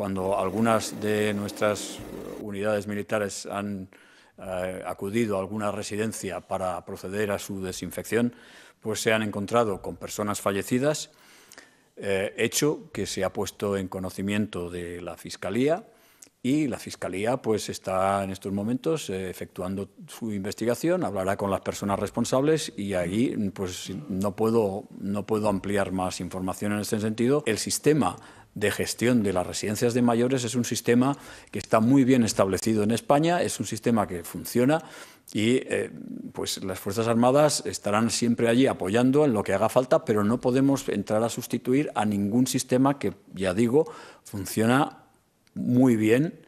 cuando algunas de nuestras unidades militares han eh, acudido a alguna residencia para proceder a su desinfección, pues se han encontrado con personas fallecidas, eh, hecho que se ha puesto en conocimiento de la Fiscalía y la Fiscalía pues está en estos momentos eh, efectuando su investigación, hablará con las personas responsables y ahí pues no puedo, no puedo ampliar más información en ese sentido. El sistema de gestión de las residencias de mayores es un sistema que está muy bien establecido en España, es un sistema que funciona y eh, pues las Fuerzas Armadas estarán siempre allí apoyando en lo que haga falta, pero no podemos entrar a sustituir a ningún sistema que, ya digo, funciona muy bien